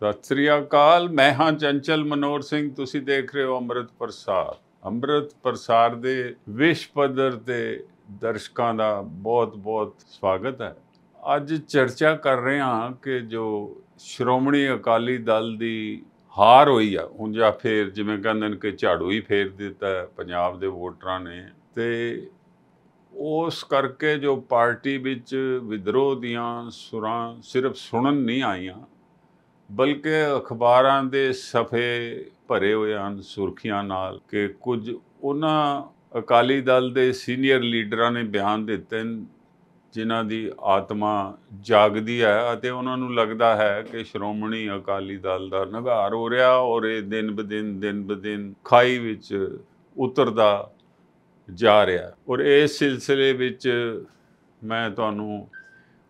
ਸਤਿ ਸ੍ਰੀ ਅਕਾਲ ਮੈਂ ਹਾਂ ਚੰਚਲ ਮਨੋਰ ਸਿੰਘ ਤੁਸੀਂ ਦੇਖ ਰਹੇ ਹੋ ਅੰਮ੍ਰਿਤ ਪ੍ਰਸਾਰ ਅੰਮ੍ਰਿਤ ਪ੍ਰਸਾਰ ਦੇ ਵਿਸ਼ ਪੱਧਰ ਤੇ ਦਰਸ਼ਕਾਂ ਦਾ ਬਹੁਤ-ਬਹੁਤ ਸਵਾਗਤ ਹੈ ਅੱਜ ਚਰਚਾ ਕਰ ਰਹੇ ਹਾਂ ਕਿ ਜੋ ਸ਼੍ਰੋਮਣੀ ਅਕਾਲੀ ਦਲ ਦੀ ਹਾਰ ਹੋਈ ਆ ਹੁਣ ਜਾਂ ਫੇਰ ਜਿਵੇਂ ਕਹਿੰਦੇ ਨੇ ਕਿ ਝਾੜੂ ਹੀ ਫੇਰ ਦਿੱਤਾ ਪੰਜਾਬ ਦੇ ਵੋਟਰਾਂ ਨੇ ਤੇ ਉਸ ਕਰਕੇ ਜੋ ਪਾਰਟੀ ਵਿੱਚ ਵਿਦਰੋਹ ਦੀਆਂ ਸੁਰਾਂ ਸਿਰਫ ਸੁਣਨ ਨਹੀਂ ਆਈਆਂ ਬਲਕਿ ਅਖਬਾਰਾਂ ਦੇ ਸਫੇ ਭਰੇ ਹੋਏ ਹਨ ਸੁਰਖੀਆਂ ਨਾਲ ਕਿ ਕੁਝ ਉਹਨਾਂ ਅਕਾਲੀ ਦਲ ਦੇ ਸੀਨੀਅਰ ਲੀਡਰਾਂ ਨੇ ਬਿਆਨ ਦਿੱਤੇ ਜਿਨ੍ਹਾਂ ਦੀ ਆਤਮਾ ਜਾਗਦੀ ਹੈ ਅਤੇ ਉਹਨਾਂ ਨੂੰ ਲੱਗਦਾ ਹੈ ਕਿ ਸ਼੍ਰੋਮਣੀ ਅਕਾਲੀ ਦਲ ਦਾ ਨਿਗਾਰ ਹੋ ਰਿਹਾ ਔਰ ਇਹ ਦਿਨ ਬਦਿਨ ਦਿਨ ਬਦਿਨ ਖਾਈ ਵਿੱਚ ਉਤਰਦਾ ਜਾ ਰਿਹਾ ਔਰ ਇਸ ਸਿਲਸਿਲੇ ਵਿੱਚ ਮੈਂ ਤੁਹਾਨੂੰ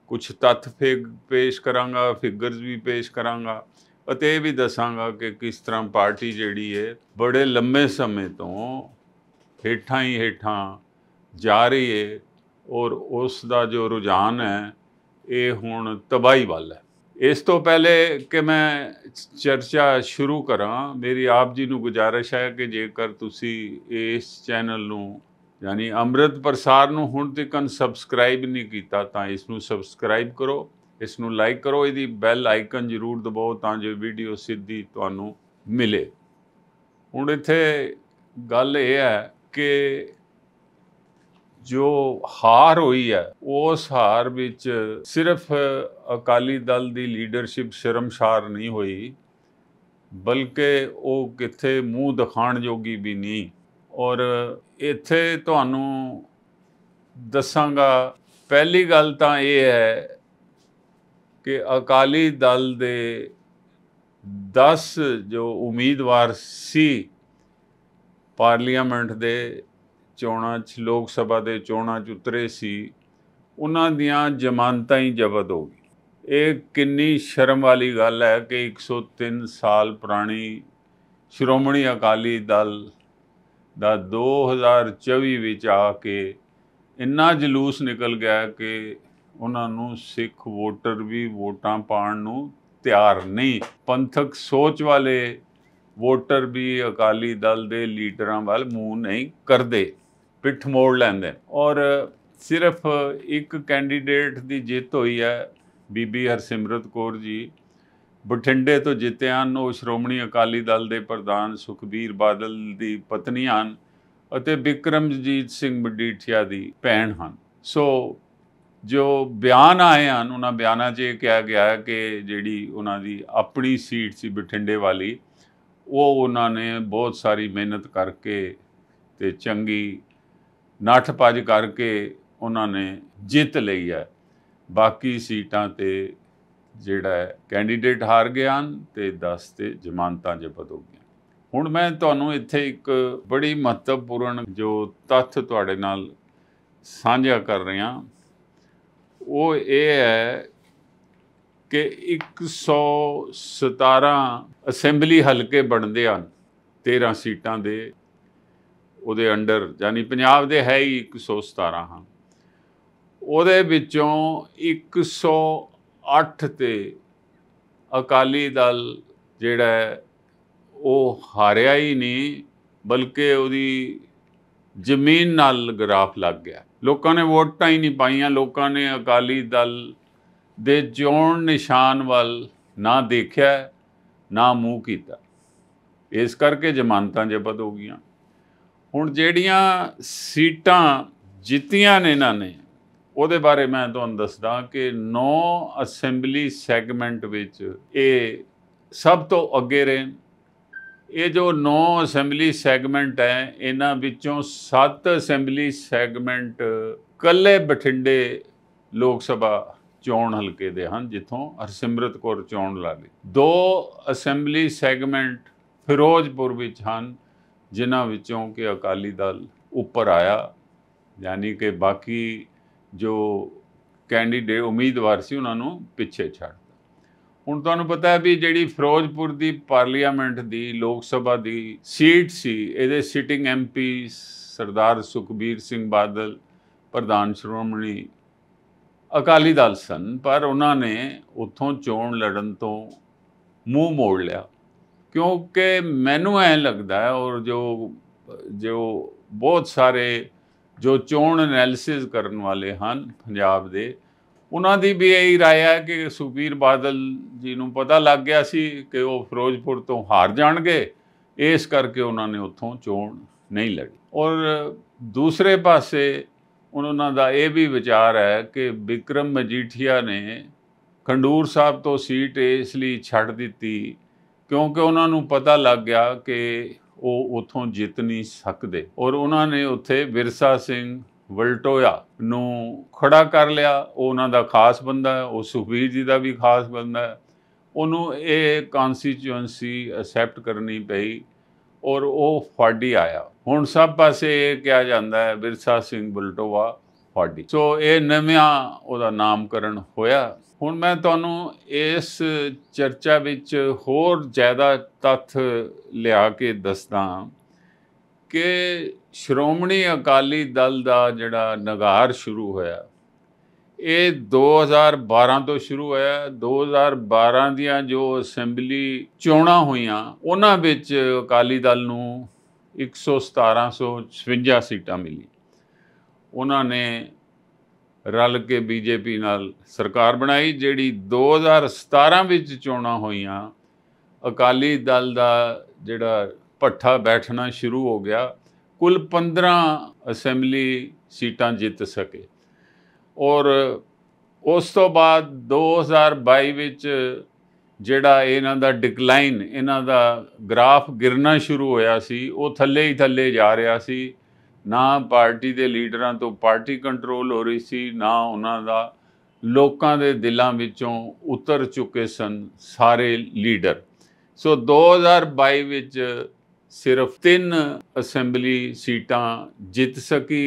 ਕੁਝ ਤੱਥ ਪੇਸ਼ ਕਰਾਂਗਾ ਫਿਗਰਸ ਵੀ ਪੇਸ਼ ਕਰਾਂਗਾ ਅਤੇ ਇਹ ਵੀ ਦੱਸਾਂਗਾ ਕਿ ਕਿਸ ਤਰ੍ਹਾਂ ਪਾਰਟੀ ਜਿਹੜੀ ਹੈ ਬੜੇ ਲੰਮੇ ਸਮੇਂ ਤੋਂ ਹੇਠਾਂ ਹੀ ਹੇਠਾਂ ਜਾ ਰਹੀ ਹੈ ਔਰ ਉਸ ਦਾ ਜੋ ਰੁਝਾਨ ਹੈ ਇਹ ਹੁਣ ਤਬਾਹੀ ਵੱਲ ਹੈ ਇਸ ਤੋਂ ਪਹਿਲੇ ਕਿ ਮੈਂ ਚਰਚਾ ਸ਼ੁਰੂ ਕਰਾਂ ਮੇਰੀ ਆਪ ਜੀ ਨੂੰ ਗੁਜਾਰਿਸ਼ ਹੈ ਕਿ ਜੇਕਰ ਤੁਸੀਂ ਇਸ ਚੈਨਲ ਨੂੰ ਯਾਨੀ ਅੰਮ੍ਰਿਤ ਪ੍ਰਸਾਰ ਨੂੰ ਹੁਣ ਤੱਕ ਸਬਸਕ੍ਰਾਈਬ ਨਹੀਂ ਕੀਤਾ ਤਾਂ ਇਸ ਨੂੰ ਸਬਸਕ੍ਰਾਈਬ ਕਰੋ ਇਸ ਨੂੰ ਲਾਈਕ ਕਰੋ ਇਹਦੀ ਬੈਲ ਆਈਕਨ ਜ਼ਰੂਰ ਦਬਾਓ ਤਾਂ ਜੋ ਵੀਡੀਓ ਸਿੱਧੀ ਤੁਹਾਨੂੰ ਮਿਲੇ ਹੁਣ ਇੱਥੇ ਗੱਲ ਇਹ ਹੈ ਕਿ ਜੋ ਹਾਰ ਹੋਈ ਹੈ ਉਸ ਹਾਰ ਵਿੱਚ ਸਿਰਫ ਅਕਾਲੀ ਦਲ ਦੀ ਲੀਡਰਸ਼ਿਪ ਸ਼ਰਮਸ਼ਾਰ ਨਹੀਂ ਹੋਈ ਬਲਕਿ ਉਹ ਕਿੱਥੇ ਮੂੰਹ ਦਿਖਾਣ ਜੋਗੀ ਵੀ ਨਹੀਂ ਔਰ ਇੱਥੇ ਤੁਹਾਨੂੰ ਦੱਸਾਂਗਾ ਪਹਿਲੀ ਗੱਲ ਤਾਂ ਇਹ ਹੈ ਕਿ ਅਕਾਲੀ ਦਲ ਦੇ 10 ਜੋ ਉਮੀਦਵਾਰ ਸੀ ਪਾਰਲੀਮੈਂਟ ਦੇ ਚੋਣਾਂ 'ਚ ਲੋਕ ਸਭਾ ਦੇ ਚੋਣਾਂ 'ਚ ਉਤਰੇ ਸੀ ਉਹਨਾਂ ਦੀਆਂ ਜ਼ਮਾਨਤਾਂ ਹੀ ਜ਼ਬਤ ਹੋ ਗਈ ਇਹ ਕਿੰਨੀ ਸ਼ਰਮ ਵਾਲੀ ਗੱਲ ਹੈ ਕਿ 103 ਸਾਲ ਪੁਰਾਣੀ ਸ਼੍ਰੋਮਣੀ ਅਕਾਲੀ ਦਲ ਦਾ 2024 ਵਿੱਚ ਆ ਕੇ ਇੰਨਾ ਜਲੂਸ ਨਿਕਲ ਗਿਆ ਕਿ ਉਹਨਾਂ ਨੂੰ ਸਿੱਖ ਵੋਟਰ ਵੀ ਵੋਟਾਂ ਪਾਉਣ ਨੂੰ ਤਿਆਰ ਨਹੀਂ ਪੰਥਕ ਸੋਚ ਵਾਲੇ ਵੋਟਰ ਵੀ ਅਕਾਲੀ ਦਲ ਦੇ ਲੀਡਰਾਂ ਵੱਲ ਮੂੰਹ ਨਹੀਂ ਕਰਦੇ ਪਿੱਠ ਮੋੜ ਲੈਂਦੇ ਔਰ ਸਿਰਫ ਇੱਕ ਕੈਂਡੀਡੇਟ ਦੀ ਜਿੱਤ ਹੋਈ ਹੈ ਬੀਬੀ ਹਰਸਿਮਰਤ ਕੌਰ ਜੀ ਬਠਿੰਡੇ ਤੋਂ ਜਿੱਤੇ ਹਨ ਉਹ ਸ਼੍ਰੋਮਣੀ ਅਕਾਲੀ ਦਲ ਦੇ ਪ੍ਰਧਾਨ ਸੁਖਬੀਰ ਬਾਦਲ ਦੀ ਪਤਨੀ ਹਨ ਅਤੇ ਵਿਕਰਮਜੀਤ ਸਿੰਘ ਮਡੀਠੀਆ ਦੀ ਭੈਣ ਹਨ ਸੋ ਜੋ ਬਿਆਨ ਆਏ ਹਨ ਉਹਨਾਂ ਬਿਆਨਾਂ 'ਚ ਇਹ ਕਿਹਾ ਗਿਆ ਕਿ ਜਿਹੜੀ ਉਹਨਾਂ ਦੀ ਆਪਣੀ ਸੀਟ ਸੀ ਬਠਿੰਡੇ ਵਾਲੀ ਉਹ ਉਹਨਾਂ ਨੇ ਬਹੁਤ ਸਾਰੀ ਮਿਹਨਤ ਕਰਕੇ ਤੇ ਚੰਗੀ ਨਾਠ ਭੱਜ ਕਰਕੇ ਉਹਨਾਂ ਨੇ ਜਿੱਤ ਲਈ ਹੈ ਬਾਕੀ ਸੀਟਾਂ ਤੇ ਜਿਹੜਾ ਕੈਂਡੀਡੇਟ ਹਾਰ ਗਿਆ ਤੇ 10 ਤੇ ਜ਼ਮਾਨਤਾਂ ਜ਼ਬਤ ਹੋ ਗਈਆਂ ਹੁਣ ਮੈਂ ਤੁਹਾਨੂੰ ਇੱਥੇ ਇੱਕ ਬੜੀ ਮਹੱਤਵਪੂਰਨ ਜੋ ਤੱਥ ਤੁਹਾਡੇ ਨਾਲ ਸਾਂਝਾ ਕਰ ਰਿਹਾ ਉਹ ਇਹ ਹੈ ਕਿ 117 ਅਸੈਂਬਲੀ ਹਲਕੇ ਬਣਦੇ ਹਨ 13 ਸੀਟਾਂ ਦੇ ਉਹਦੇ ਅੰਡਰ ਯਾਨੀ ਪੰਜਾਬ ਦੇ ਹੈ ਹੀ 117 ਹਾਂ ਉਹਦੇ ਵਿੱਚੋਂ 100 8 ਤੇ ਅਕਾਲੀ ਦਲ ਜਿਹੜਾ ਉਹ ਹਾਰਿਆ ਹੀ ਨਹੀਂ ਬਲਕਿ ਉਹਦੀ ਜ਼ਮੀਨ ਨਾਲ ਗਰਾਫ ਲੱਗ ਗਿਆ ਲੋਕਾਂ ਨੇ ਵੋਟਾਂ ਹੀ ਨਹੀਂ ਪਾਈਆਂ ਲੋਕਾਂ ਨੇ ਅਕਾਲੀ ਦਲ ਦੇ ਜੋਣ ਨਿਸ਼ਾਨ ਵੱਲ ਨਾ ਦੇਖਿਆ ਨਾ ਮੂੰਹ ਕੀਤਾ ਇਸ ਕਰਕੇ ਜ਼ਮਾਨਤਾਂ ਜਬਤ ਹੋ ਗਈਆਂ ਹੁਣ ਜਿਹੜੀਆਂ ਸੀਟਾਂ ਜਿੱਤੀਆਂ ਨੇ ਇਹਨਾਂ ਨੇ ਉਹਦੇ ਬਾਰੇ ਮੈਂ ਤੁਹਾਨੂੰ ਦੱਸਦਾ ਕਿ 9 ਅਸੈਂਬਲੀ ਸੈਗਮੈਂਟ ਵਿੱਚ ਇਹ ਸਭ ਤੋਂ ਅੱਗੇ ਰਹੇ ਇਹ ਜੋ 9 ਅਸੈਂਬਲੀ ਸੈਗਮੈਂਟ ਹੈ ਇਹਨਾਂ ਵਿੱਚੋਂ 7 ਅਸੈਂਬਲੀ ਸੈਗਮੈਂਟ ਕੱਲੇ ਬਠਿੰਡੇ ਲੋਕ ਸਭਾ ਚੋਣ ਹਲਕੇ ਦੇ ਹਨ ਜਿੱਥੋਂ ਹਰਸਿਮਰਤ ਕੌਰ ਚੋਣ ਲੜੀ ਦੋ ਅਸੈਂਬਲੀ ਸੈਗਮੈਂਟ ਫਿਰੋਜ਼ਪੁਰ ਵਿੱਚ ਹਨ ਜਿਨ੍ਹਾਂ ਵਿੱਚੋਂ ਕਿ ਅਕਾਲੀ ਦਲ ਉੱਪਰ ਆਇਆ ਯਾਨੀ ਕਿ ਬਾਕੀ ਜੋ ਕੈਂਡੀਡੇਟ ਉਮੀਦਵਾਰ ਸੀ ਉਹਨਾਂ ਨੂੰ ਪਿੱਛੇ ਛੱਡ ਹੁਣ ਤੁਹਾਨੂੰ ਪਤਾ ਹੈ ਵੀ ਜਿਹੜੀ ਫਿਰੋਜ਼ਪੁਰ ਦੀ ਪਾਰਲੀਮੈਂਟ ਦੀ ਲੋਕ ਸਭਾ ਦੀ ਸੀਟ ਸੀ ਇਹਦੇ ਸਿਟਿੰਗ ਐਮਪੀ ਸਰਦਾਰ ਸੁਖਬੀਰ ਸਿੰਘ ਬਾਦਲ ਪ੍ਰਧਾਨ ਸ਼੍ਰੋਮਣੀ ਅਕਾਲੀ ਦਲ ਸਨ ਪਰ ਉਹਨਾਂ ਨੇ ਉੱਥੋਂ ਚੋਣ ਲੜਨ ਤੋਂ ਮੂੰਹ ਮੋੜ ਲਿਆ ਕਿਉਂਕਿ ਮੈਨੂੰ ਐ ਲੱਗਦਾ ਹੈ ਔਰ ਜੋ ਜੋ ਬਹੁਤ ਸਾਰੇ ਜੋ ਚੋਣ ਐਨਾਲਿਸਿਸ ਕਰਨ ਵਾਲੇ ਹਨ ਪੰਜਾਬ ਦੇ ਉਹਨਾਂ ਦੀ ਵੀ ਇਹ رائے ਹੈ ਕਿ ਸੁਖਬੀਰ ਬਾਦਲ ਜੀ ਨੂੰ ਪਤਾ ਲੱਗ ਗਿਆ ਸੀ ਕਿ ਉਹ ਫਿਰੋਜ਼ਪੁਰ ਤੋਂ ਹਾਰ ਜਾਣਗੇ ਇਸ ਕਰਕੇ ਉਹਨਾਂ ਨੇ ਉੱਥੋਂ ਚੋਣ ਨਹੀਂ ਲੜੀ ਔਰ ਦੂਸਰੇ ਪਾਸੇ ਉਹਨਾਂ ਦਾ ਇਹ ਵੀ ਵਿਚਾਰ ਹੈ ਕਿ ਵਿਕਰਮ ਮਜੀਠੀਆ ਨੇ ਖੰਡੂਰ ਸਾਹਿਬ ਤੋਂ ਸੀਟ ਇਸ ਲਈ ਛੱਡ ਦਿੱਤੀ ਕਿਉਂਕਿ ਉਹਨਾਂ ਨੂੰ ਪਤਾ ਲੱਗ ਗਿਆ ਕਿ ਉਹ ਉਥੋਂ ਜਿੱਤ ਨਹੀਂ ਸਕਦੇ ਔਰ ਉਹਨਾਂ ਨੇ ਉੱਥੇ ਬਿਰਸਾ ਸਿੰਘ ਵਲਟੋਇਆ ਨੂੰ ਖੜਾ ਕਰ ਲਿਆ ਉਹ ਉਹਨਾਂ ਦਾ ਖਾਸ ਬੰਦਾ ਹੈ ਉਹ ਸੁਖਵੀਰ ਜੀ ਦਾ ਵੀ ਖਾਸ ਬੰਦਾ ਹੈ ਉਹਨੂੰ ਇਹ ਕਨਸਟੀਚੁਐਂਸੀ ਅਸੈਪਟ ਕਰਨੀ ਪਈ ਔਰ ਉਹ ਫਾੜੀ ਆਇਆ ਹੁਣ ਸਭ ਪਾਸੇ ਇਹ ਕਿਹਾ ਜਾਂਦਾ ਹੈ ਬਿਰਸਾ ਸਿੰਘ ਬਲਟੋਵਾ ਫਾੜੀ ਸੋ ਇਹ ਨਵਿਆਂ ਉਹਦਾ ਨਾਮਕਰਨ ਹੋਇਆ ਹੁਣ ਮੈਂ ਤੁਹਾਨੂੰ ਇਸ ਚਰਚਾ ਵਿੱਚ ਹੋਰ ਜ਼ਿਆਦਾ ਤੱਥ ਲਿਆ ਕੇ ਦੱਸਦਾ ਕਿ ਸ਼੍ਰੋਮਣੀ ਅਕਾਲੀ ਦਲ ਦਾ ਜਿਹੜਾ ਨਗਾਰ ਸ਼ੁਰੂ ਹੋਇਆ ਇਹ 2012 ਤੋਂ ਸ਼ੁਰੂ ਹੋਇਆ 2012 ਦੀਆਂ ਜੋ ਅਸੈਂਬਲੀ ਚੋਣਾਂ ਹੋਈਆਂ ਉਹਨਾਂ ਵਿੱਚ ਅਕਾਲੀ ਦਲ ਨੂੰ 117 ਸੀਟਾਂ ਮਿਲੀ ਉਹਨਾਂ ਨੇ ਰਲ ਕੇ ਬੀਜੇਪੀ ਨਾਲ ਸਰਕਾਰ ਬਣਾਈ ਜਿਹੜੀ 2017 ਵਿੱਚ ਚੋਣਾਂ ਹੋਈਆਂ ਅਕਾਲੀ ਦਲ ਦਾ ਜਿਹੜਾ ਪੱਠਾ ਬੈਠਣਾ ਸ਼ੁਰੂ ਹੋ ਗਿਆ ਕੁੱਲ 15 ਅਸੈਂਬਲੀ ਸੀਟਾਂ ਜਿੱਤ ਸਕੇ ਔਰ ਉਸ ਤੋਂ ਬਾਅਦ 2022 ਵਿੱਚ ਜਿਹੜਾ ਇਹਨਾਂ ਦਾ ਡਿਕਲਾਈਨ ਇਹਨਾਂ ਦਾ ਗ੍ਰਾਫ ਗਿਰਨਾ ਸ਼ੁਰੂ ਹੋਇਆ ਸੀ ਉਹ ਥੱਲੇ ਹੀ ਥੱਲੇ ਜਾ ਰਿਹਾ ਸੀ ਨਾ ਪਾਰਟੀ ਦੇ ਲੀਡਰਾਂ ਤੋਂ ਪਾਰਟੀ ਕੰਟਰੋਲ ਹੋ ਰਹੀ ਸੀ ਨਾ ਉਹਨਾਂ ਦਾ ਲੋਕਾਂ ਦੇ ਦਿਲਾਂ ਵਿੱਚੋਂ ਉਤਰ ਚੁੱਕੇ ਸਨ ਸਾਰੇ ਲੀਡਰ ਸੋ 2022 ਵਿੱਚ ਸਿਰਫ 3 ਅਸੈਂਬਲੀ ਸੀਟਾਂ ਜਿੱਤ ਸਕੀ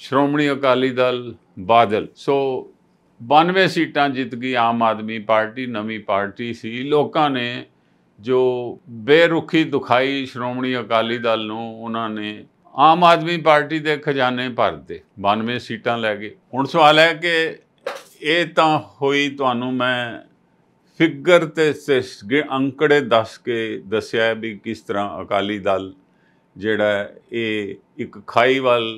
ਸ਼੍ਰੋਮਣੀ ਅਕਾਲੀ ਦਲ ਬਾਦਲ ਸੋ 92 ਸੀਟਾਂ ਜਿੱਤ ਗਈ ਆਮ ਆਦਮੀ ਪਾਰਟੀ ਨਵੀਂ ਪਾਰਟੀ ਸੀ ਲੋਕਾਂ ਨੇ ਜੋ ਬੇਰੁਖੀ ਦੁਖਾਈ ਸ਼੍ਰੋਮਣੀ ਅਕਾਲੀ ਦਲ ਨੂੰ ਉਹਨਾਂ ਨੇ ਆਮ ਆਦਮੀ ਪਾਰਟੀ ਦੇ ਖਜ਼ਾਨੇ ਭਰਦੇ 92 ਸੀਟਾਂ ਲੈ ਗਏ ਹੁਣ ਸਵਾਲ ਹੈ ਕਿ ਇਹ ਤਾਂ ਹੋਈ ਤੁਹਾਨੂੰ ਮੈਂ ਫਿਗਰ ਤੇ ਅੰਕੜੇ ਦੱਸ ਕੇ ਦੱਸਿਆ ਵੀ ਕਿਸ ਤਰ੍ਹਾਂ ਅਕਾਲੀ ਦਲ ਜਿਹੜਾ ਇਹ ਇੱਕ ਖਾਈ ਵੱਲ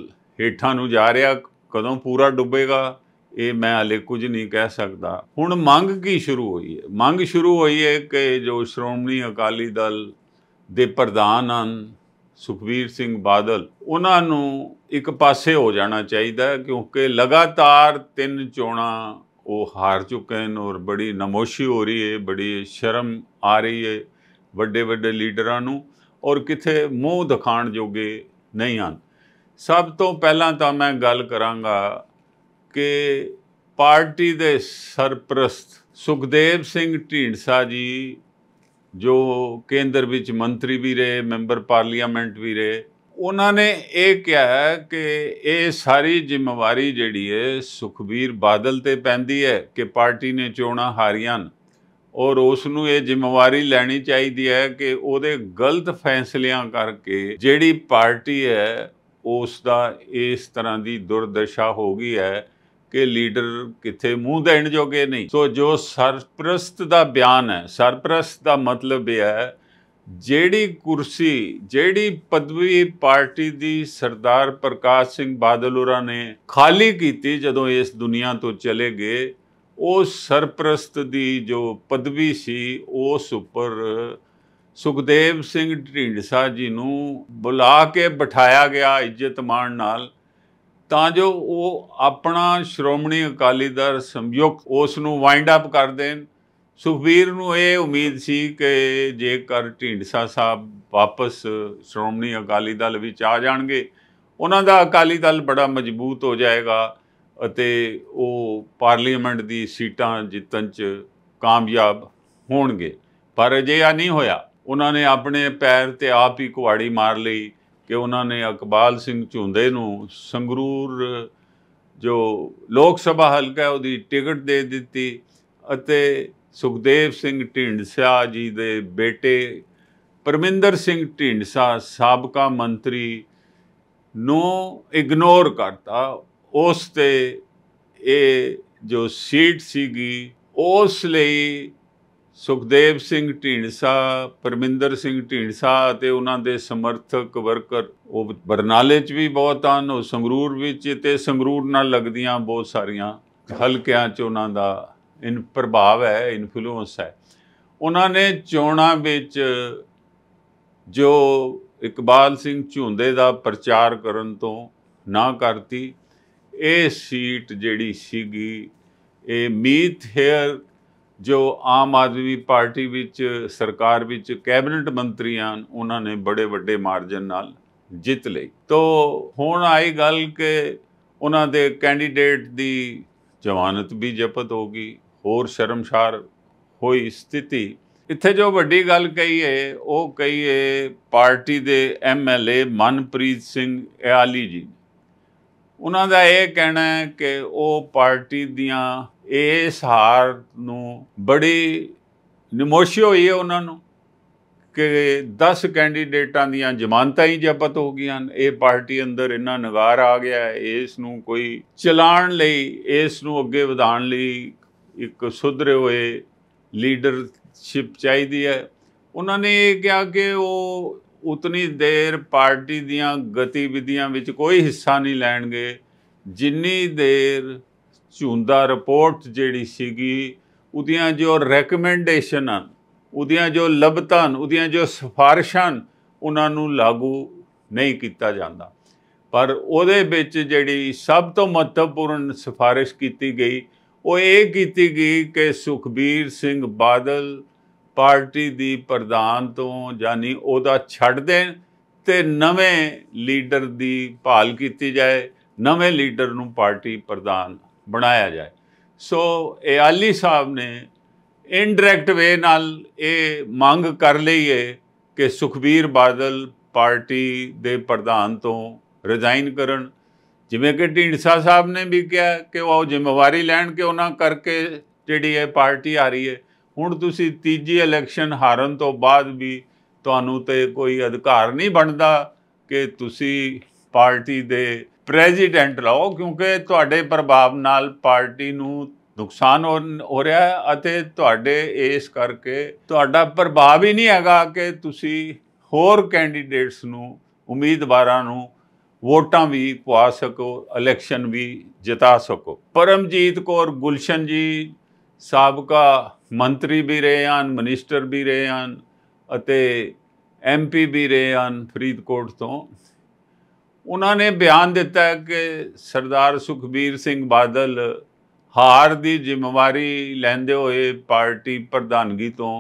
ਹੇਠਾਂ ਨੂੰ ਜਾ ਰਿਹਾ ਕਦੋਂ ਪੂਰਾ ਡੁੱਬੇਗਾ ਇਹ ਮੈਂ ਹਲੇ ਕੁਝ ਨਹੀਂ ਕਹਿ ਸਕਦਾ ਹੁਣ ਮੰਗ ਕੀ ਸ਼ੁਰੂ ਹੋਈ ਹੈ ਮੰਗ ਸ਼ੁਰੂ ਹੋਈ ਹੈ ਕਿ ਜੋ ਸ਼੍ਰੋਮਣੀ ਅਕਾਲੀ ਦਲ ਦੇ ਪ੍ਰਧਾਨ ਹਨ ਸੁਖਵੀਰ ਸਿੰਘ ਬਾਦਲ ਉਹਨਾਂ ਨੂੰ ਇੱਕ ਪਾਸੇ ਹੋ ਜਾਣਾ ਚਾਹੀਦਾ ਕਿਉਂਕਿ ਲਗਾਤਾਰ ਤਿੰਨ ਚੋਣਾਂ ਉਹ ਹਾਰ ਚੁੱਕੇ ਹਨ ਔਰ ਬੜੀ ਨਮੋਸ਼ੀ ਹੋ ਰਹੀ ਹੈ ਬੜੀ ਸ਼ਰਮ ਆ ਰਹੀ ਹੈ ਵੱਡੇ ਵੱਡੇ ਲੀਡਰਾਂ ਨੂੰ ਔਰ ਕਿਥੇ ਮੂੰਹ ਦਿਖਾਣ ਜੋਗੇ ਨਹੀਂ ਹਨ ਸਭ ਤੋਂ ਪਹਿਲਾਂ ਤਾਂ ਮੈਂ ਗੱਲ ਕਰਾਂਗਾ ਕਿ ਪਾਰਟੀ ਦੇ ਸਰਪ੍ਰਸਤ ਸੁਖਦੇਵ ਸਿੰਘ ਢੀਂਡਸਾ ਜੀ ਜੋ ਕੇਂਦਰ ਵਿੱਚ ਮੰਤਰੀ ਵੀ ਰਹੇ ਮੈਂਬਰ ਪਾਰਲੀਮੈਂਟ ਵੀ ਰਹੇ ਉਹਨਾਂ ਨੇ ਇਹ ਕਿਹਾ ਹੈ ਕਿ ਇਹ ਸਾਰੀ ਜ਼ਿੰਮੇਵਾਰੀ ਜਿਹੜੀ ਹੈ ਸੁਖਬੀਰ ਬਾਦਲ ਤੇ ਪੈਂਦੀ ਹੈ ਕਿ ਪਾਰਟੀ ਨੇ ਚੋਣਾਂ ਹਾਰੀਆਂ ਔਰ ਉਸ ਨੂੰ ਇਹ ਜ਼ਿੰਮੇਵਾਰੀ ਲੈਣੀ ਚਾਹੀਦੀ ਹੈ ਕਿ ਉਹਦੇ ਗਲਤ ਫੈਸਲਿਆਂ ਕਰਕੇ ਜਿਹੜੀ ਪਾਰਟੀ ਹੈ ਉਸ ਦਾ ਇਸ ਤਰ੍ਹਾਂ ਦੀ ਦੁਰਦਸ਼ਾ ਹੋ ਗਈ ਹੈ ਕਿ ਲੀਡਰ ਕਿੱਥੇ ਮੂੰਹ ਦੇਣ ਜੋਗੇ ਨਹੀਂ ਸੋ ਜੋ ਸਰਪ੍ਰਸਤ ਦਾ ਬਿਆਨ ਹੈ ਸਰਪ੍ਰਸਤ ਦਾ ਮਤਲਬ ਇਹ ਹੈ ਜਿਹੜੀ ਕੁਰਸੀ ਜਿਹੜੀ ਪਦਵੀ ਪਾਰਟੀ ਦੀ ਸਰਦਾਰ ਪ੍ਰਕਾਸ਼ ਸਿੰਘ ਬਾਦਲ ਹੋਰਾਂ ਨੇ ਖਾਲੀ ਕੀਤੀ ਜਦੋਂ ਇਸ ਦੁਨੀਆ ਤੋਂ ਚਲੇ ਗਏ ਉਹ ਸਰਪ੍ਰਸਤ ਦੀ ਜੋ ਪਦਵੀ ਸੀ ਉਸ ਉੱਪਰ ਸੁਖਦੇਵ ਸਿੰਘ ਢਿੰਡਸਾ ਜੀ ਨੂੰ ਬੁਲਾ ਕੇ ਬਿਠਾਇਆ ਗਿਆ ਇੱਜ਼ਤ ਮਾਣ ਨਾਲ ਤਾਂ ਜੋ ਉਹ ਆਪਣਾ ਸ਼੍ਰੋਮਣੀ ਅਕਾਲੀ ਦਲ ਸੰਯੁਕਤ ਉਸ ਨੂੰ ਵਾਈਂਡ ਅਪ ਕਰ ਦੇਣ ਸੁਖਵੀਰ ਨੂੰ ਇਹ ਉਮੀਦ ਸੀ ਕਿ ਜੇਕਰ ਢੀਂਡਸਾ ਸਾਹਿਬ ਵਾਪਸ ਸ਼੍ਰੋਮਣੀ ਅਕਾਲੀ ਦਲ ਵਿੱਚ ਆ ਜਾਣਗੇ ਉਹਨਾਂ ਦਾ ਅਕਾਲੀ ਦਲ ਬੜਾ ਮਜ਼ਬੂਤ ਹੋ ਜਾਏਗਾ ਅਤੇ ਉਹ ਪਾਰਲੀਮੈਂਟ ਦੀ ਸੀਟਾਂ ਜਿੱਤਣ 'ਚ ਕਾਮਯਾਬ ਹੋਣਗੇ ਪਰ ਆ ਨਹੀਂ ਹੋਇਆ ਉਹਨਾਂ ਨੇ ਆਪਣੇ ਪੈਰ ਤੇ ਆਪ ਹੀ ਕੁਹਾੜੀ ਮਾਰ ਲਈ ਕਿ ਉਹਨਾਂ ਨੇ ਅਕਬਾਲ ਸਿੰਘ ਝੁੰਦੇ ਨੂੰ ਸੰਗਰੂਰ ਜੋ ਲੋਕ ਸਭਾ ਹਲਕਾ ਉਹਦੀ ਟਿਕਟ ਦੇ ਦਿੱਤੀ ਅਤੇ ਸੁਖਦੇਵ ਸਿੰਘ ਢਿੰਡਸਾ ਜੀ ਦੇ ਬੇਟੇ ਪਰਮਿੰਦਰ ਸਿੰਘ ਢਿੰਡਸਾ ਸਾਬਕਾ ਮੰਤਰੀ ਨੂੰ ਇਗਨੋਰ ਕਰਤਾ ਉਸ ਤੇ ਇਹ ਜੋ ਸੀਟ ਸੀਗੀ ਉਸ ਲਈ ਸੁਖਦੇਵ ਸਿੰਘ ਢੀਂਡਸਾ ਪਰਮਿੰਦਰ ਸਿੰਘ ਢੀਂਡਸਾ ਅਤੇ ਉਹਨਾਂ ਦੇ ਸਮਰਥਕ ਵਰਕਰ ਉਹ ਬਰਨਾਲੇ 'ਚ ਵੀ ਬਹੁਤ ਹਨ ਉਹ ਸੰਗਰੂਰ ਵਿੱਚ ਤੇ ਸੰਗਰੂਰ ਨਾਲ ਲੱਗਦੀਆਂ ਬਹੁਤ ਸਾਰੀਆਂ ਹਲਕਿਆਂ 'ਚ ਉਹਨਾਂ ਦਾ ਇਨ ਪ੍ਰਭਾਵ ਹੈ ਇਨਫਲੂਐਂਸ ਹੈ ਉਹਨਾਂ ਨੇ ਚੋਣਾਂ ਵਿੱਚ ਜੋ ਇਕਬਾਲ ਸਿੰਘ ਝੁੰਦੇ ਦਾ ਪ੍ਰਚਾਰ ਕਰਨ ਤੋਂ ਨਾ ਕਰਤੀ ਇਹ ਸੀਟ ਜਿਹੜੀ ਸੀਗੀ ਇਹ ਮੀਥ ਹੇਅਰ ਜੋ ਆਮ ਆਦਮੀ ਪਾਰਟੀ ਵਿੱਚ ਸਰਕਾਰ ਵਿੱਚ ਕੈਬਨਿਟ ਮੰਤਰੀ ਉਹਨਾਂ ਨੇ ਬੜੇ ਵੱਡੇ ਮਾਰਜਨ ਨਾਲ ਜਿੱਤ ਲਈ ਤੋਂ ਹੁਣ ਆਈ ਗੱਲ ਕਿ ਉਹਨਾਂ ਦੇ ਕੈਂਡੀਡੇਟ ਦੀ ਜ਼ਮਾਨਤ ਵੀ ਜ਼ਬਤ ਹੋ ਗਈ ਹੋਰ ਸ਼ਰਮਸ਼ਾਰ ਹੋਈ ਸਥਿਤੀ ਇੱਥੇ ਜੋ ਵੱਡੀ ਗੱਲ ਕਹੀ ਹੈ ਉਹ ਕਹੀ ਹੈ ਪਾਰਟੀ ਦੇ ਐਮਐਲਏ ਮਨਪ੍ਰੀਤ ਸਿੰਘ ਆਲੀ ਜੀ ਉਹਨਾਂ ਦਾ ਇਹ ਕਹਿਣਾ ਹੈ ਕਿ ਉਹ ਪਾਰਟੀ ਦੀਆਂ ਇਸ ਹਾਰ ਨੂੰ ਬੜੀ ਨਿਮੋਸ਼ੀ ਹੋਈ ਹੈ ਉਹਨਾਂ ਨੂੰ ਕਿ 10 ਕੈਂਡੀਡੇਟਾਂ ਦੀਆਂ ਜ਼ਮਾਨਤਾਂ ਹੀ ਜ਼ਬਤ ਹੋ ਗਈਆਂ ਇਹ ਪਾਰਟੀ ਅੰਦਰ ਇੰਨਾ ਨਗਾਰ ਆ ਗਿਆ ਇਸ ਨੂੰ ਕੋਈ ਚਲਾਣ ਲਈ ਇਸ ਨੂੰ ਅੱਗੇ ਵਧਾਉਣ ਲਈ ਇੱਕ ਸੁਧਰੇ ਹੋਏ ਲੀਡਰਸ਼ਿਪ ਚਾਹੀਦੀ ਹੈ ਉਹਨਾਂ ਨੇ ਇਹ ਕਿਹਾ ਕਿ ਉਹ ਉਤਨੀ ਦੇਰ ਪਾਰਟੀ ਦੀਆਂ ਗਤੀਵਿਧੀਆਂ ਵਿੱਚ ਕੋਈ ਹਿੱਸਾ ਨਹੀਂ ਲੈਣਗੇ ਜਿੰਨੀ ਦੇਰ ਝੁੰਦਾ ਰਿਪੋਰਟ ਜਿਹੜੀ ਸੀਗੀ ਉਹਦੀਆਂ ਜੋ ਰეკਮੈਂਡੇਸ਼ਨ ਹਨ ਉਹਦੀਆਂ ਜੋ ਲਬਤਾਂ ਉਹਦੀਆਂ ਜੋ ਸਿਫਾਰਿਸ਼ਾਂ ਉਹਨਾਂ ਨੂੰ ਲਾਗੂ ਨਹੀਂ ਕੀਤਾ ਜਾਂਦਾ ਪਰ ਉਹਦੇ ਵਿੱਚ ਜਿਹੜੀ ਸਭ ਤੋਂ ਮਹੱਤਵਪੂਰਨ ਸਿਫਾਰਿਸ਼ ਕੀਤੀ ਗਈ ਉਹ ਇਹ ਕੀਤੀ ਗਈ ਕਿ ਸੁਖਬੀਰ ਸਿੰਘ ਬਾਦਲ ਪਾਰਟੀ ਦੀ ਪ੍ਰਧਾਨ ਤੋਂ ਜਾਨੀ ਉਹਦਾ ਛੱਡ ਦੇਣ ਤੇ ਨਵੇਂ ਲੀਡਰ ਦੀ ਭਾਲ ਕੀਤੀ ਜਾਏ ਨਵੇਂ ਲੀਡਰ ਨੂੰ ਪਾਰਟੀ ਪ੍ਰਧਾਨ ਬਣਾਇਆ ਜਾਏ ਸੋ ਇਹ ਆਲੀ ਸਾਹਿਬ ਨੇ ਇਨਡਾਇਰੈਕਟ ਵੇ ਨਾਲ ਇਹ ਮੰਗ ਕਰ ਲਈ ਹੈ ਕਿ ਸੁਖਬੀਰ ਬਾਦਲ ਪਾਰਟੀ ਦੇ ਪ੍ਰਧਾਨ ਤੋਂ ਰਿਜ਼ਾਈਨ ਕਰਨ ਜਿਵੇਂ ਕਿ ਢਿੰਡਸਾ ਸਾਹਿਬ ਨੇ ਵੀ ਕਿਹਾ ਕਿ ਉਹ ਜ਼ਿੰਮੇਵਾਰੀ ਲੈਣ ਕਿ ਉਹਨਾਂ ਕਰਕੇ ਜਿਹੜੀ ਇਹ ਪਾਰਟੀ ਆ ਰਹੀ ਹੈ ਹੁਣ ਤੁਸੀਂ ਤੀਜੀ ਇਲੈਕਸ਼ਨ ਹਾਰਨ ਤੋਂ ਬਾਅਦ ਵੀ ਤੁਹਾਨੂੰ ਤੇ ਕੋਈ ਅਧਿਕਾਰ ਨਹੀਂ ਬਣਦਾ ਕਿ ਤੁਸੀਂ ਪਾਰਟੀ ਦੇ ਪ੍ਰੈਜ਼ੀਡੈਂਟ ਲਾਓ ਕਿਉਂਕਿ ਤੁਹਾਡੇ ਪ੍ਰਭਾਵ ਨਾਲ ਪਾਰਟੀ ਨੂੰ ਨੁਕਸਾਨ ਹੋ ਰਿਹਾ ਹੈ ਅਤੇ ਤੁਹਾਡੇ ਇਸ ਕਰਕੇ ਤੁਹਾਡਾ ਪ੍ਰਭਾਵ ਹੀ ਨਹੀਂ ਹੈਗਾ ਕਿ ਤੁਸੀਂ ਹੋਰ ਕੈਂਡੀਡੇਟਸ ਨੂੰ ਉਮੀਦਵਾਰਾਂ ਨੂੰ ਵੋਟਾਂ ਵੀ ਪਵਾ ਸਕੋ ਇਲੈਕਸ਼ਨ ਵੀ ਜਿਤਾ ਸਕੋ ਪਰਮਜੀਤ ਕੌਰ ਗੁਲਸ਼ਨ ਜੀ ਸਾਬਕਾ ਮੰਤਰੀ ਵੀ ਰਹੇ ਹਨ ਮਨਿਸਟਰ ਵੀ ਰਹੇ ਹਨ ਅਤੇ ਐਮਪੀ ਵੀ ਰਹੇ ਹਨ ਫਰੀਦਕੋਟ ਤੋਂ ਉਹਨਾਂ ਨੇ ਬਿਆਨ ਦਿੱਤਾ ਕਿ ਸਰਦਾਰ ਸੁਖਬੀਰ ਸਿੰਘ ਬਾਦਲ ਹਾਰ ਦੀ ਜ਼ਿੰਮੇਵਾਰੀ ਲੈਂਦੇ ਹੋਏ ਪਾਰਟੀ ਪ੍ਰਧਾਨਗੀ ਤੋਂ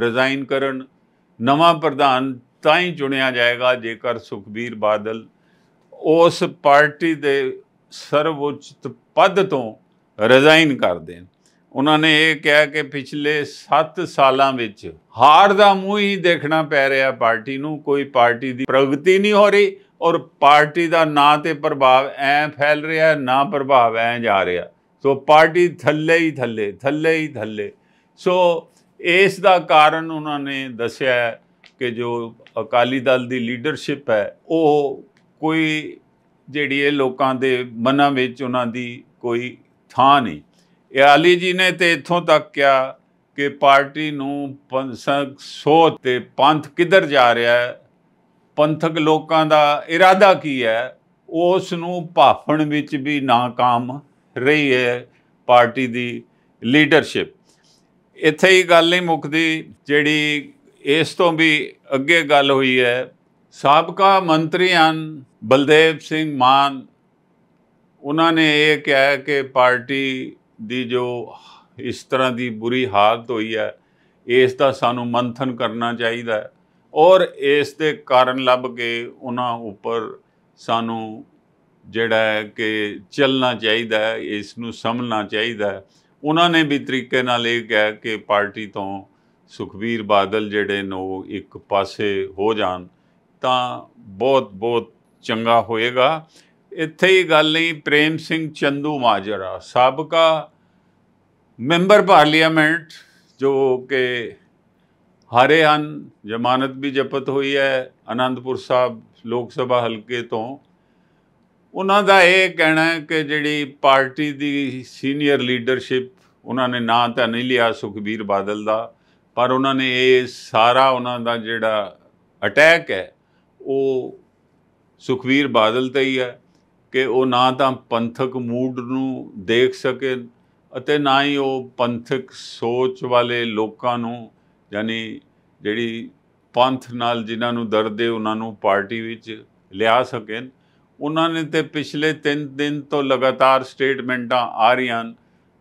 ਰਿਜ਼ਾਈਨ ਕਰਨ ਨਵਾਂ ਪ੍ਰਧਾਨ ਤਾਂ ਹੀ ਚੁਣਿਆ ਜਾਏਗਾ ਜੇਕਰ ਸੁਖਬੀਰ ਬਾਦਲ ਉਸ ਪਾਰਟੀ ਦੇ ਸਰਵਉੱਚ ਪਦ ਤੋਂ ਰਿਜ਼ਾਈਨ ਕਰ ਦੇਣ ਉਹਨਾਂ ਨੇ ਇਹ ਕਿਹਾ ਕਿ ਪਿਛਲੇ 7 ਸਾਲਾਂ ਵਿੱਚ ਹਾਰ ਦਾ ਮੂੰਹ ਹੀ ਦੇਖਣਾ ਪੈ ਰਿਹਾ ਪਾਰਟੀ ਨੂੰ ਕੋਈ ਪਾਰਟੀ ਦੀ ਪ੍ਰਗਤੀ ਨਹੀਂ ਹੋ ਰਹੀ ਔਰ ਪਾਰਟੀ ਦਾ ਨਾਂ ਤੇ ਪ੍ਰਭਾਵ ਐ ਫੈਲ ਰਿਹਾ ਨਾ ਪ੍ਰਭਾਵ ਐ ਜਾ ਰਿਹਾ ਸੋ ਪਾਰਟੀ ਥੱਲੇ ਹੀ ਥੱਲੇ ਥੱਲੇ ਹੀ ਥੱਲੇ ਸੋ ਇਸ ਦਾ ਕਾਰਨ ਉਹਨਾਂ ਨੇ ਦੱਸਿਆ ਕਿ ਜੋ ਅਕਾਲੀ ਦਲ ਦੀ ਲੀਡਰਸ਼ਿਪ ਹੈ ਉਹ ਕੋਈ ਜਿਹੜੀ ਇਹ ਲੋਕਾਂ ਦੇ ਮਨਾਂ ਵਿੱਚ ਉਹਨਾਂ ਦੀ ਕੋਈ ਥਾਂ ਨਹੀਂ ਇਹ ਆਲੀ ਜੀ ਨੇ ਤੇ ਇੱਥੋਂ ਤੱਕ ਕਿਹਾ ਕਿ ਪਾਰਟੀ ਨੂੰ ਪੰਸਕ ਸੋਚ ਤੇ ਪੰਥ ਕਿੱਧਰ ਜਾ ਰਿਹਾ ਹੈ ਪੰਥਕ ਲੋਕਾਂ ਦਾ ਇਰਾਦਾ ਕੀ ਹੈ ਉਸ ਨੂੰ ਭਾਫਣ ਵਿੱਚ ਵੀ ناکਾਮ ਰਹੀ ਹੈ ਪਾਰਟੀ ਦੀ ਲੀਡਰਸ਼ਿਪ ਇੱਥੇ ਹੀ ਗੱਲ ਨਹੀਂ ਮੁੱਕਦੀ ਜਿਹੜੀ ਇਸ ਤੋਂ ਵੀ ਅੱਗੇ ਗੱਲ ਹੋਈ ਹੈ ਸਾਬਕਾ ਮੰਤਰੀ ਹਨ ਬਲਦੇਵ ਸਿੰਘ ਮਾਨ ਉਹਨਾਂ ਨੇ ਇਹ ਕਿਹਾ ਕਿ ਪਾਰਟੀ ਦੀ ਜੋ ਇਸ ਤਰ੍ਹਾਂ ਦੀ ਬੁਰੀ ਹਾਲਤ ਹੋਈ ਹੈ ਇਸ ਦਾ ਸਾਨੂੰ ਮੰਥਨ ਕਰਨਾ ਚਾਹੀਦਾ ਹੈ ਔਰ ਇਸ ਦੇ ਕਾਰਨ ਲੱਭ ਕੇ ਉਹਨਾਂ ਉੱਪਰ ਸਾਨੂੰ ਜਿਹੜਾ ਹੈ ਕਿ ਚੱਲਣਾ ਚਾਹੀਦਾ ਹੈ ਇਸ ਨੂੰ ਸਮਝਣਾ ਚਾਹੀਦਾ ਹੈ ਉਹਨਾਂ ਨੇ ਵੀ ਤਰੀਕੇ ਨਾਲ ਇਹ ਕਿਹਾ ਕਿ ਪਾਰਟੀ ਤੋਂ ਸੁਖਵੀਰ ਬਾਦਲ ਜਿਹੜੇ ਨੋ ਇੱਕ ਪਾਸੇ ਹੋ ਜਾਣ ਤਾਂ ਬਹੁਤ ਬਹੁਤ ਚੰਗਾ ਹੋਏਗਾ ਇੱਥੇ ਹੀ ਗੱਲ ਨਹੀਂ ਪ੍ਰੇਮ ਸਿੰਘ ਚੰਦੂ ਮਾਜਰਾ ਸਾਬਕਾ ਮੈਂਬਰ ਪਾਰਲੀਮੈਂਟ ਜੋ ਕਿ ਹਾਰੇ ਹਨ ਜ਼ਮਾਨਤ ਵੀ ਜ਼ਬਤ ਹੋਈ ਹੈ ਆਨੰਦਪੁਰ ਸਾਹਿਬ ਲੋਕ ਸਭਾ ਹਲਕੇ ਤੋਂ ਉਹਨਾਂ ਦਾ ਇਹ ਕਹਿਣਾ ਹੈ ਕਿ ਜਿਹੜੀ ਪਾਰਟੀ ਦੀ ਸੀਨੀਅਰ ਲੀਡਰਸ਼ਿਪ ਉਹਨਾਂ ਨੇ ਨਾਂ ਤਾਂ ਨਹੀਂ ਲਿਆ ਸੁਖਬੀਰ ਬਾਦਲ ਦਾ ਪਰ ਉਹਨਾਂ ਨੇ ਇਹ ਸਾਰਾ ਉਹਨਾਂ ਦਾ ਜਿਹੜਾ ਅਟੈਕ ਹੈ ਉਹ ਸੁਖਵੀਰ ਬਾਦਲ ਤੇ ਹੀ ਹੈ ਕਿ ਉਹ ਨਾ ਤਾਂ ਪੰਥਕ ਮੂਡ ਨੂੰ ਦੇਖ ਸਕੇ ਅਤੇ ਨਾ ਹੀ ਉਹ ਪੰਥਕ ਸੋਚ ਵਾਲੇ ਲੋਕਾਂ ਨੂੰ ਯਾਨੀ ਜਿਹੜੀ ਪੰਥ ਨਾਲ ਜਿਨ੍ਹਾਂ ਨੂੰ ਦਰਦ ਹੈ ਉਹਨਾਂ ਨੂੰ ਪਾਰਟੀ ਵਿੱਚ ਲਿਆ ਸਕਣ ਉਹਨਾਂ ਨੇ ਤੇ ਪਿਛਲੇ 3 ਦਿਨ ਤੋਂ ਲਗਾਤਾਰ ਸਟੇਟਮੈਂਟਾਂ ਆ ਰਹੀਆਂ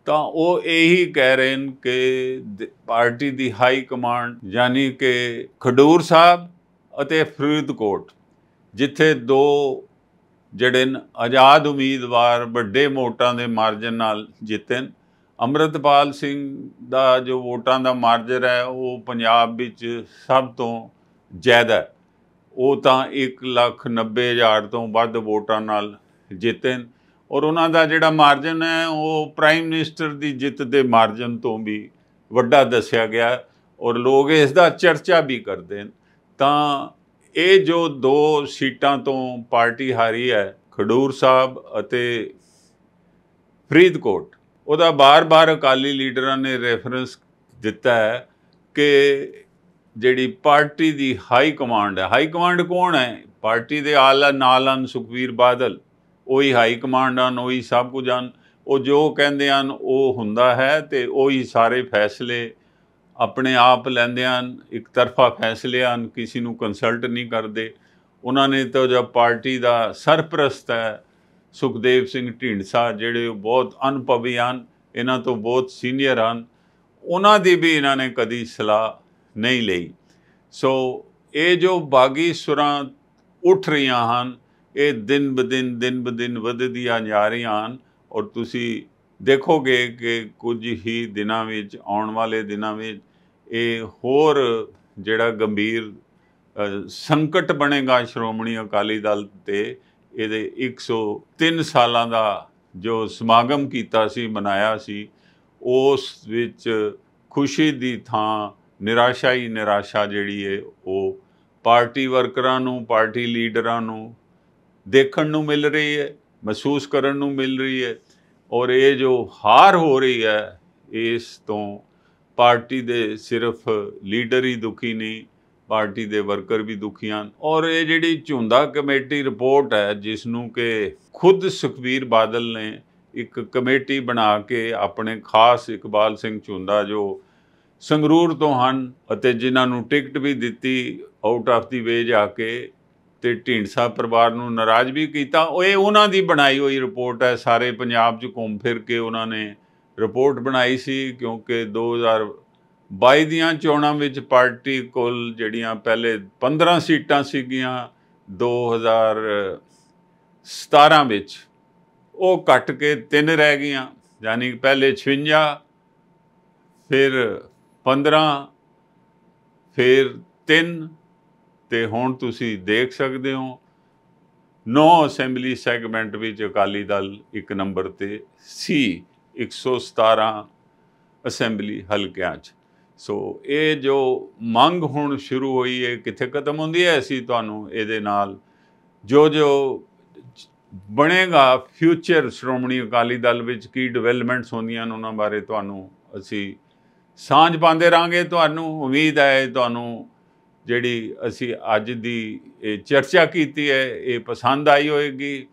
ਤਾਂ ਉਹ ਇਹੀ ਕਹਿ ਰਹੇ ਨੇ ਕਿ ਪਾਰਟੀ ਦੀ ਹਾਈ ਕਮਾਂਡ ਯਾਨੀ ਕਿ ਖਡੂਰ ਸਾਹਿਬ ਅਤੇ ਫਰੀਦਕੋਟ ਜਿੱਥੇ ਦੋ ਜਿਹੜੇ ਆਜ਼ਾਦ ਉਮੀਦਵਾਰ ਵੱਡੇ ਮੋਟਾਂ ਦੇ ਮਾਰਜਨ ਨਾਲ ਜਿੱਤੇ ਅਮਰਤਪਾਲ ਸਿੰਘ ਦਾ ਜੋ ਵੋਟਾਂ ਦਾ ਮਾਰਜਰ ਹੈ ਉਹ ਪੰਜਾਬ ਵਿੱਚ ਸਭ ਤੋਂ ਜ਼ਿਆਦਾ ਉਹ ਤਾਂ 190000 ਤੋਂ ਵੱਧ ਵੋਟਾਂ ਨਾਲ ਜਿੱਤੇ ਔਰ ਉਹਨਾਂ ਦਾ ਜਿਹੜਾ ਮਾਰਜਨ ਹੈ ਉਹ ਪ੍ਰਾਈਮ ਮਿਨਿਸਟਰ ਦੀ ਜਿੱਤ ਦੇ ਮਾਰਜਨ ਤੋਂ ਵੀ ਵੱਡਾ ਦੱਸਿਆ ਗਿਆ ਔਰ ਲੋਕ ਇਸ ਦਾ ਚਰਚਾ ਵੀ ਕਰਦੇ ਤਾਂ ਇਹ ਜੋ ਦੋ ਸੀਟਾਂ ਤੋਂ ਪਾਰਟੀ ਹਾਰੀ ਹੈ ਖਡੂਰ ਸਾਹਿਬ ਅਤੇ ਫਰੀਦਕੋਟ ਉਹਦਾ ਬਾਰ-ਬਾਰ ਅਕਾਲੀ ਲੀਡਰਾਂ ਨੇ ਰੈਫਰੈਂਸ ਦਿੱਤਾ ਹੈ ਕਿ ਜਿਹੜੀ ਪਾਰਟੀ ਦੀ ਹਾਈ ਕਮਾਂਡ ਹੈ ਹਾਈ ਕਮਾਂਡ ਕੌਣ ਹੈ ਪਾਰਟੀ ਦੇ ਆਲਾ ਨਾਲ ਹਨ ਸੁਖਵੀਰ ਬਾਦਲ ਉਹੀ ਹਾਈ ਕਮਾਂਡ ਹਨ ਉਹੀ ਸਭ ਕੁਝ ਹਨ ਉਹ ਜੋ ਕਹਿੰਦੇ ਹਨ ਉਹ ਹੁੰਦਾ ਹੈ ਤੇ ਉਹੀ ਸਾਰੇ ਫੈਸਲੇ ਆਪਣੇ ਆਪ ਲੈਂਦੇ ਹਨ ਇੱਕ ਤਰਫਾ ਫੈਸਲੇ ਹਨ ਕਿਸੇ ਨੂੰ ਕੰਸਲਟ ਨਹੀਂ ਕਰਦੇ ਉਹਨਾਂ ਨੇ ਤਾਂ ਜਦ ਪਾਰਟੀ ਦਾ ਸਰਪ੍ਰਸਤ ਹੈ ਸੁਖਦੇਵ ਸਿੰਘ ਢਿੰਡਸਾ ਜਿਹੜੇ ਬਹੁਤ ਅਨੁਭਵੀ ਹਨ ਇਹਨਾਂ ਤੋਂ ਬਹੁਤ ਸੀਨੀਅਰ ਹਨ ਉਹਨਾਂ ਦੀ ਵੀ ਇਹਨਾਂ ਨੇ ਕਦੀ ਸਲਾਹ ਨਹੀਂ ਲਈ ਸੋ ਇਹ ਜੋ ਬਾਗੀ ਸੁਰਾਂ ਉੱਠ ਰਹੀਆਂ ਹਨ ਇਹ ਦਿਨ ਬਦਿਨ ਦਿਨ ਬਦਿਨ ਵਧਦੀਆਂ ਜਾ ਰਹੀਆਂ ਹਨ ਔਰ ਤੁਸੀਂ ਦੇਖੋਗੇ ਕਿ ਕੁਝ ਹੀ ਦਿਨਾਂ ਵਿੱਚ ਆਉਣ ਵਾਲੇ ਦਿਨਾਂ ਵਿੱਚ ਇਹ ਹੋਰ ਜਿਹੜਾ ਗੰਭੀਰ ਸੰਕਟ ਬਣੇਗਾ ਸ਼੍ਰੋਮਣੀ ਅਕਾਲੀ ਦਲ ਤੇ ਇਹਦੇ 103 ਸਾਲਾਂ ਦਾ ਜੋ ਸਮਾਗਮ ਕੀਤਾ ਸੀ ਮਨਾਇਆ ਸੀ ਉਸ ਵਿੱਚ ਖੁਸ਼ੀ ਦੀ ਥਾਂ ਨਿਰਾਸ਼ਾ ਹੀ ਨਿਰਾਸ਼ਾ ਜਿਹੜੀ ਏ ਉਹ ਪਾਰਟੀ ਵਰਕਰਾਂ ਨੂੰ ਪਾਰਟੀ ਲੀਡਰਾਂ ਨੂੰ ਦੇਖਣ ਨੂੰ ਮਿਲ ਰਹੀ ਹੈ ਮਹਿਸੂਸ ਕਰਨ ਨੂੰ ਮਿਲ ਰਹੀ ਹੈ ਔਰ ਇਹ ਜੋ ਹਾਰ ਹੋ ਰਹੀ ਹੈ ਇਸ ਤੋਂ ਪਾਰਟੀ ਦੇ ਸਿਰਫ ਲੀਡਰ ਹੀ ਦੁਖੀ ਨਹੀਂ ਪਾਰਟੀ ਦੇ ਵਰਕਰ ਵੀ ਦੁਖੀ ਹਨ ਔਰ ਇਹ ਜਿਹੜੀ ਝੁੰਦਾ ਕਮੇਟੀ ਰਿਪੋਰਟ ਹੈ ਜਿਸ ਨੂੰ ਕਿ ਖੁਦ ਸੁਖਵੀਰ ਬਾਦਲ ਨੇ ਇੱਕ ਕਮੇਟੀ ਬਣਾ ਕੇ ਆਪਣੇ ਖਾਸ ਇਕਬਾਲ ਸਿੰਘ ਝੁੰਦਾ ਜੋ ਸੰਗਰੂਰ ਤੋਂ ਹਨ ਅਤੇ ਜਿਨ੍ਹਾਂ ਨੂੰ ਟਿਕਟ ਵੀ ਦਿੱਤੀ ਆਊਟ ਆਫ ਦੀ ਵੇ ਜਾ ਕੇ ਤੇ ਢੀਂਡਸਾ ਪਰਿਵਾਰ ਨੂੰ ਨਾਰਾਜ਼ ਵੀ ਕੀਤਾ ਉਹ ਇਹ ਉਹਨਾਂ ਦੀ ਬਣਾਈ ਹੋਈ ਰਿਪੋਰਟ ਹੈ ਸਾਰੇ ਪੰਜਾਬ 'ਚ ਘੁੰਮ ਫਿਰ ਕੇ ਉਹਨਾਂ ਨੇ ਰਿਪੋਰਟ ਬਣਾਈ ਸੀ ਕਿਉਂਕਿ 2000 22 ਦੀਆਂ ਚੋਣਾਂ ਵਿੱਚ ਪਾਰਟੀ ਕੋਲ ਜਿਹੜੀਆਂ ਪਹਿਲੇ 15 ਸੀਟਾਂ ਸੀਗੀਆਂ 2017 ਵਿੱਚ ਉਹ ਘਟ ਕੇ 3 ਰਹਿ ਗਈਆਂ ਯਾਨੀ ਪਹਿਲੇ 56 ਫਿਰ 15 ਫਿਰ 3 ਤੇ ਹੁਣ ਤੁਸੀਂ ਦੇਖ ਸਕਦੇ ਹੋ ਨੋ ਅਸੈਂਬਲੀ ਸੈਗਮੈਂਟ ਵਿੱਚ ਅਕਾਲੀ ਦਲ ਇੱਕ ਨੰਬਰ ਤੇ ਸੀ 117 ਅਸੈਂਬਲੀ ਹਲਕਿਆਂ 'ਚ ਸੋ ਇਹ ਜੋ ਮੰਗ ਹੁਣ ਸ਼ੁਰੂ ਹੋਈ ਹੈ ਕਿੱਥੇ ਖਤਮ ਹੁੰਦੀ ਹੈ ਅਸੀਂ ਤੁਹਾਨੂੰ ਇਹਦੇ ਨਾਲ ਜੋ ਜੋ ਬਣੇਗਾ ਫਿਊਚਰ ਸ਼੍ਰੋਮਣੀ ਅਕਾਲੀ ਦਲ ਵਿੱਚ ਕੀ ਡਿਵੈਲਪਮੈਂਟਸ ਹੁੰਦੀਆਂ ਨੇ ਉਹਨਾਂ ਬਾਰੇ ਤੁਹਾਨੂੰ ਅਸੀਂ ਸਾਂਝ ਪਾਉਂਦੇ ਰਾਂਗੇ ਤੁਹਾਨੂੰ ਉਮੀਦ ਹੈ ਤੁਹਾਨੂੰ ਜਿਹੜੀ ਅਸੀਂ ਅੱਜ ਦੀ ਇਹ ਚਰਚਾ ਕੀਤੀ ਹੈ ਇਹ ਪਸੰਦ ਆਈ ਹੋਏਗੀ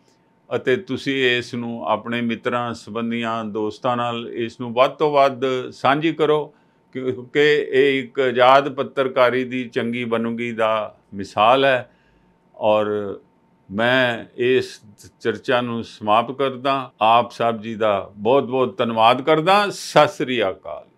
ਅਤੇ ਤੁਸੀਂ ਇਸ ਨੂੰ ਆਪਣੇ ਮਿੱਤਰਾਂ ਸਬੰਧੀਆਂ ਦੋਸਤਾਂ ਨਾਲ ਇਸ ਨੂੰ ਵੱਧ ਤੋਂ ਵੱਧ ਸਾਂਝੀ ਕਰੋ ਕਿਉਂਕਿ ਇਹ ਇੱਕ ਆਜ਼ਾਦ ਪੱਤਰਕਾਰੀ ਦੀ ਚੰਗੀ ਬਣੂਗੀ ਦਾ ਮਿਸਾਲ ਹੈ ਔਰ ਮੈਂ ਇਸ ਚਰਚਾ ਨੂੰ ਸਮਾਪਤ ਕਰਦਾ ਆਪ ਸਾਹਿਬ ਜੀ ਦਾ ਬਹੁਤ ਬਹੁਤ ਧੰਨਵਾਦ ਕਰਦਾ ਸਤਿ ਸ੍ਰੀ ਅਕਾਲ